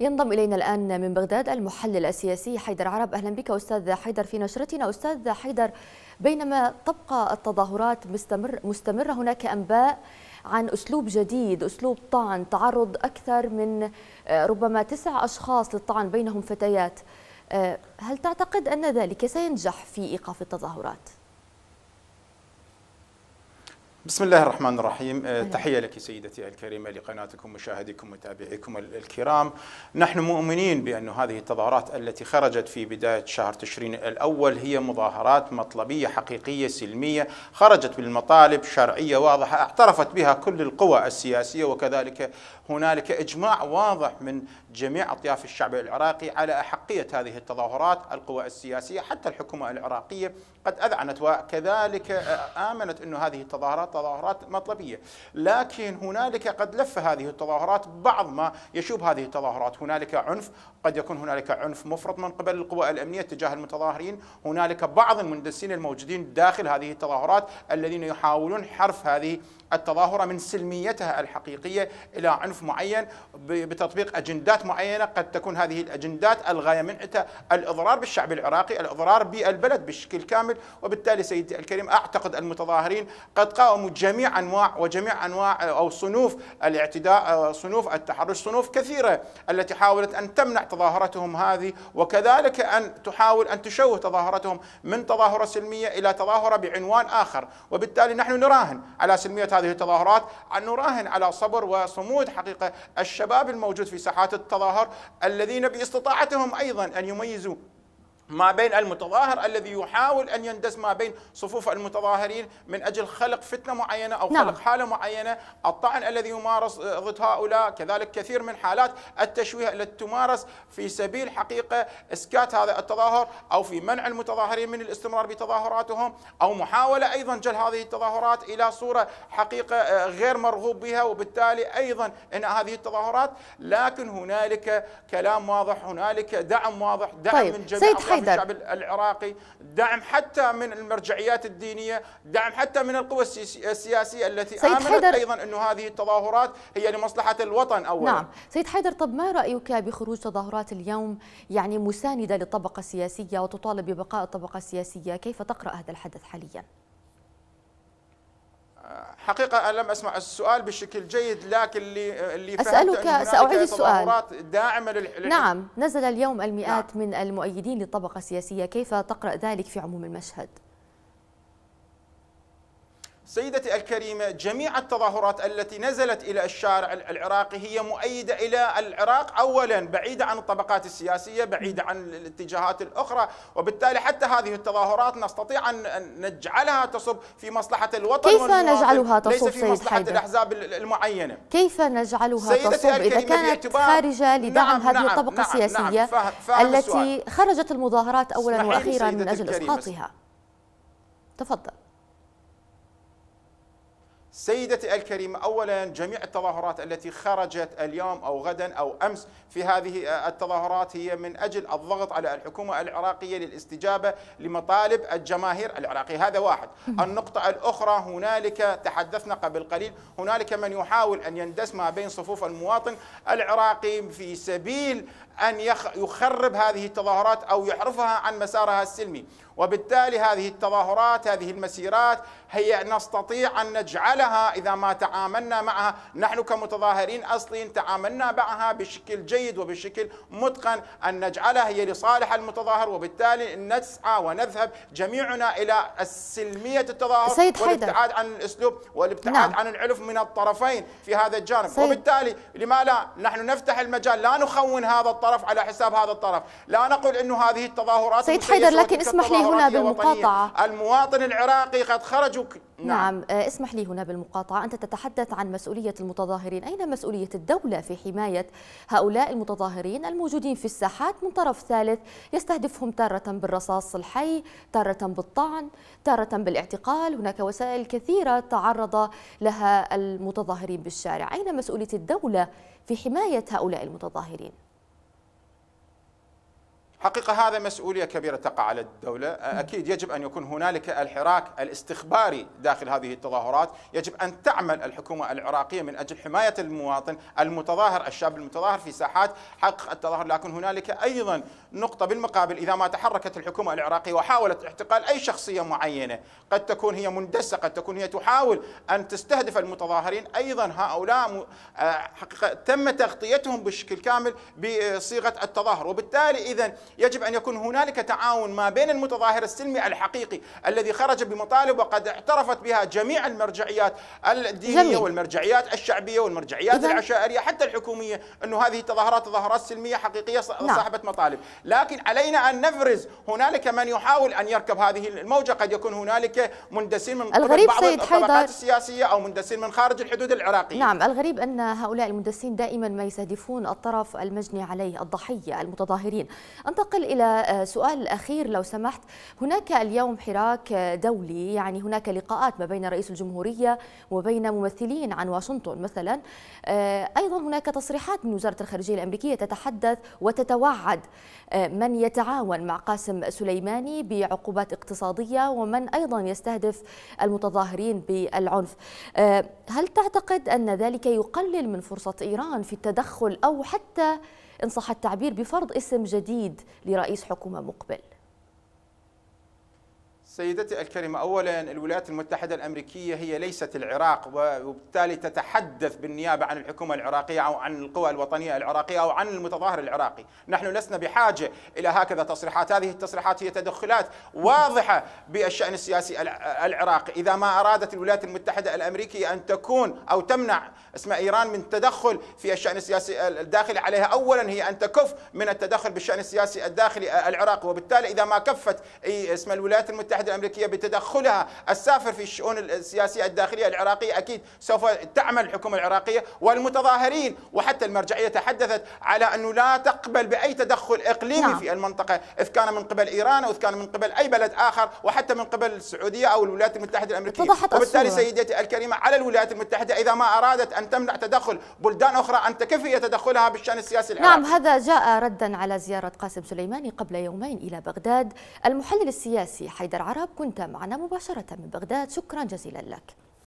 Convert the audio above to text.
ينضم إلينا الآن من بغداد المحلل السياسي حيدر عرب أهلا بك أستاذ حيدر في نشرتنا أستاذ حيدر بينما تبقى التظاهرات مستمر مستمرة هناك أنباء عن أسلوب جديد أسلوب طعن تعرض أكثر من آه، ربما تسع أشخاص للطعن بينهم فتيات آه، هل تعتقد أن ذلك سينجح في إيقاف التظاهرات؟ بسم الله الرحمن الرحيم آه، تحية لك سيدتي الكريمة لقناتكم مشاهديكم متابعيكم الكرام نحن مؤمنين بأن هذه التظاهرات التي خرجت في بداية شهر تشرين الأول هي مظاهرات مطلبية حقيقية سلمية خرجت بالمطالب شرعية واضحة اعترفت بها كل القوى السياسية وكذلك هنالك إجماع واضح من جميع أطياف الشعب العراقي على أحقية هذه التظاهرات القوى السياسية حتى الحكومة العراقية قد أذعنت وكذلك آه، آمنت أن هذه التظاهرات تظاهرات مطلبية لكن هنالك قد لف هذه التظاهرات بعض ما يشوب هذه التظاهرات هنالك عنف قد يكون هنالك عنف مفرط من قبل القوى الأمنية تجاه المتظاهرين هنالك بعض المندسين الموجودين داخل هذه التظاهرات الذين يحاولون حرف هذه التظاهرة من سلميتها الحقيقية إلى عنف معين بتطبيق أجندات معينة قد تكون هذه الأجندات الغاية إتى الإضرار بالشعب العراقي الإضرار بالبلد بشكل كامل وبالتالي سيدي الكريم أعتقد المتظاهرين قد قاوموا جميع أنواع وجميع أنواع أو صنوف الاعتداء صنوف التحرش صنوف كثيرة التي حاولت أن تمنع تظاهرتهم هذه وكذلك أن تحاول أن تشوه تظاهرتهم من تظاهرة سلمية إلى تظاهرة بعنوان آخر وبالتالي نحن نراهن على سلمية هذه هذه التظاهرات أن نراهن على صبر وصمود حقيقة الشباب الموجود في ساحات التظاهر الذين باستطاعتهم أيضا أن يميزوا ما بين المتظاهر الذي يحاول ان يندس ما بين صفوف المتظاهرين من اجل خلق فتنه معينه او نعم. خلق حاله معينه، الطعن الذي يمارس ضد هؤلاء، كذلك كثير من حالات التشويه التي تمارس في سبيل حقيقه اسكات هذا التظاهر او في منع المتظاهرين من الاستمرار بتظاهراتهم او محاوله ايضا جل هذه التظاهرات الى صوره حقيقه آه، غير مرغوب بها وبالتالي ايضا ان هذه التظاهرات، لكن هنالك كلام واضح، هنالك دعم واضح، دعم طيب. من جميع ثقافه الشعب العراقي دعم حتى من المرجعيات الدينيه دعم حتى من القوى السياسيه التي امنت حيدر ايضا انه هذه التظاهرات هي لمصلحه الوطن اولا نعم سيد حيدر طب ما رايك بخروج تظاهرات اليوم يعني مسانده للطبقه السياسيه وتطالب ببقاء الطبقه السياسيه كيف تقرا هذا الحدث حاليا حقيقة أنا لم أسمع السؤال بشكل جيد لكن اللي اللي أسألك سأعيد السؤال داعمة لل... نعم نزل اليوم المئات نعم. من المؤيدين للطبقة السياسية كيف تقرأ ذلك في عموم المشهد؟ سيدتي الكريمة جميع التظاهرات التي نزلت إلى الشارع العراقي هي مؤيدة إلى العراق أولا بعيدة عن الطبقات السياسية بعيدة عن الاتجاهات الأخرى وبالتالي حتى هذه التظاهرات نستطيع أن نجعلها تصب في مصلحة الوطن كيف نجعلها تصب ليس في مصلحة سيد الأحزاب المعينة كيف نجعلها تصب إذا كانت خارجة لدعم نعم هذه نعم الطبقة نعم, نعم، السياسية نعم فهم فهم التي خرجت المظاهرات أولا وأخيرا من أجل إسقاطها تفضل سيدتي الكريمة أولا جميع التظاهرات التي خرجت اليوم أو غدا أو أمس في هذه آه، التظاهرات هي من أجل الضغط على الحكومة العراقية للاستجابة لمطالب الجماهير العراقية هذا واحد النقطة الأخرى هنالك تحدثنا قبل قليل هنالك من يحاول أن يندس ما بين صفوف المواطن العراقي في سبيل أن يخرب هذه التظاهرات أو يحرفها عن مسارها السلمي وبالتالي هذه التظاهرات هذه المسيرات هي نستطيع أن نجعلها لها إذا ما تعاملنا معها نحن كمتظاهرين أصليين تعاملنا معها بشكل جيد وبشكل متقن أن نجعلها هي لصالح المتظاهر وبالتالي نسعى ونذهب جميعنا إلى سلمية التظاهر سيد والابتعاد عن الأسلوب والابتعاد نعم. عن العلف من الطرفين في هذا الجانب سيد. وبالتالي لما لا نحن نفتح المجال لا نخون هذا الطرف على حساب هذا الطرف لا نقول أنه هذه التظاهرات سيد حيدر لكن اسمح لي هنا بالمقاطعة المواطن العراقي قد خرجوا نعم, نعم. آه، اسمح لي هنا بالمقاطعة بالمقاطعة أنت تتحدث عن مسؤولية المتظاهرين أين مسؤولية الدولة في حماية هؤلاء المتظاهرين الموجودين في الساحات من طرف ثالث يستهدفهم تارة بالرصاص الحي تارة بالطعن تارة بالاعتقال هناك وسائل كثيرة تعرض لها المتظاهرين بالشارع أين مسؤولية الدولة في حماية هؤلاء المتظاهرين حقيقة هذا مسؤولية كبيرة تقع على الدولة أكيد يجب أن يكون هنالك الحراك الاستخباري داخل هذه التظاهرات يجب أن تعمل الحكومة العراقية من أجل حماية المواطن المتظاهر الشاب المتظاهر في ساحات حق التظاهر لكن هنالك أيضا نقطة بالمقابل إذا ما تحركت الحكومة العراقية وحاولت اعتقال أي شخصية معينة قد تكون هي مندسة قد تكون هي تحاول أن تستهدف المتظاهرين أيضا هؤلاء حقيقة تم تغطيتهم بشكل كامل بصيغة التظاهر وبالتالي إذا يجب أن يكون هنالك تعاون ما بين المتظاهر السلمي الحقيقي الذي خرج بمطالب وقد اعترفت بها جميع المرجعيات الدينية جميل. والمرجعيات الشعبية والمرجعيات العشائرية حتى الحكومية أنه هذه التظاهرات تظاهرات سلمية حقيقية نعم. صاحبة نعم. مطالب لكن علينا أن نفرز هنالك من يحاول أن يركب هذه الموجة قد يكون هنالك مندسين من الغريب بعض سيد الطبقات السياسية أو مندسين من خارج الحدود العراقية نعم الغريب أن هؤلاء المندسين دائما ما يستهدفون الطرف المجني عليه الضحية المتظاهرين أنت ننتقل إلى آه، سؤال أخير لو سمحت هناك اليوم حراك آه، دولي يعني هناك لقاءات ما بين رئيس الجمهورية وبين ممثلين عن واشنطن مثلا آه، أيضا هناك تصريحات من وزارة الخارجية الأمريكية تتحدث وتتوعد من يتعاون مع قاسم سليماني بعقوبات اقتصادية ومن أيضا يستهدف المتظاهرين بالعنف هل تعتقد أن ذلك يقلل من فرصة إيران في التدخل أو حتى إن صح التعبير بفرض اسم جديد لرئيس حكومة مقبل سيدتي الكريمة أولا الولايات المتحدة الأمريكية هي ليست العراق وبالتالي تتحدث بالنيابة عن الحكومة العراقية أو عن القوى الوطنية العراقية أو عن المتظاهر العراقي نحن لسنا بحاجة إلى هكذا تصريحات هذه التصريحات هي تدخلات واضحة بالشأن السياسي العراقي إذا ما أرادت الولايات المتحدة الأمريكية أن تكون أو تمنع اسم إيران من التدخل في الشأن السياسي الداخلي عليها أولا هي أن تكف من التدخل بالشأن السياسي الداخلي العراقي وبالتالي إذا ما كفت اسم الولايات المتحدة المتحدة الأمريكية بتدخلها السافر في الشؤون السياسية الداخلية العراقية أكيد سوف تعمل الحكومة العراقية والمتظاهرين وحتى المرجعية تحدثت على أنه لا تقبل بأي تدخل إقليمي نعم. في المنطقة إذ كان من قبل إيران أو إذ كان من قبل أي بلد آخر وحتى من قبل السعودية أو الولايات المتحدة الأمريكية وبالتالي سيدتي الكريمة على الولايات المتحدة إذا ما أرادت أن تمنع تدخل بلدان أخرى أن تكفي تدخلها بالشأن السياسي العراقي نعم هذا جاء ردا على زيارة قاسم سليماني قبل يومين إلى بغداد المحلل السياسي حيدر العرب كنت معنا مباشرة من بغداد شكرا جزيلا لك